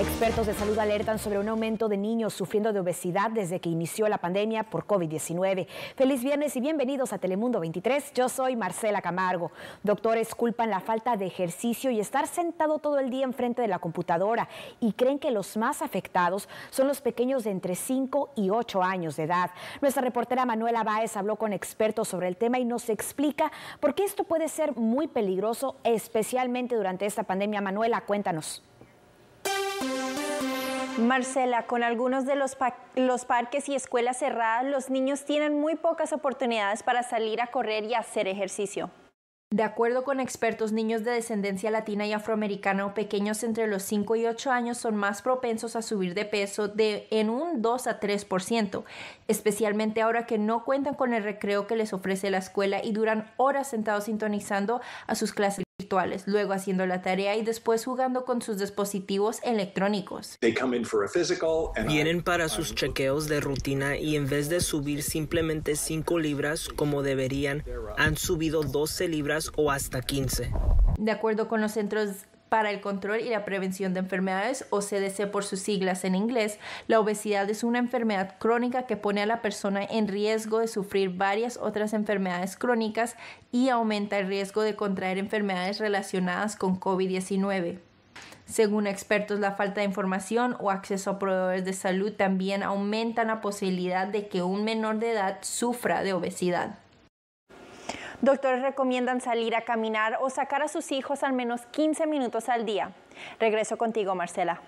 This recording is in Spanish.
Expertos de salud alertan sobre un aumento de niños sufriendo de obesidad desde que inició la pandemia por COVID-19. Feliz viernes y bienvenidos a Telemundo 23. Yo soy Marcela Camargo. Doctores culpan la falta de ejercicio y estar sentado todo el día enfrente de la computadora y creen que los más afectados son los pequeños de entre 5 y 8 años de edad. Nuestra reportera Manuela Báez habló con expertos sobre el tema y nos explica por qué esto puede ser muy peligroso, especialmente durante esta pandemia. Manuela, cuéntanos. Marcela, con algunos de los, los, parques y escuelas cerradas, los niños tienen muy pocas oportunidades para salir a correr y hacer ejercicio. De acuerdo con expertos, niños de descendencia latina y afroamericana o pequeños entre los 5 y 8 años son más propensos a subir de peso de en un 2 a 3%, especialmente ahora que no cuentan con el recreo que les ofrece la escuela y duran horas sentados sintonizando a sus clases luego haciendo la tarea y después jugando con sus dispositivos electrónicos. Vienen para sus chequeos de rutina y en vez de subir simplemente 5 libras como deberían, han subido 12 libras o hasta 15. De acuerdo con los centros para el Control y la Prevención de Enfermedades, o CDC por sus siglas en inglés, la obesidad es una enfermedad crónica que pone a la persona en riesgo de sufrir varias otras enfermedades crónicas y aumenta el riesgo de contraer enfermedades relacionadas con COVID-19. Según expertos, la falta de información o acceso a proveedores de salud también aumentan la posibilidad de que un menor de edad sufra de obesidad. Doctores recomiendan salir a caminar o sacar a sus hijos al menos 15 minutos al día. Regreso contigo, Marcela.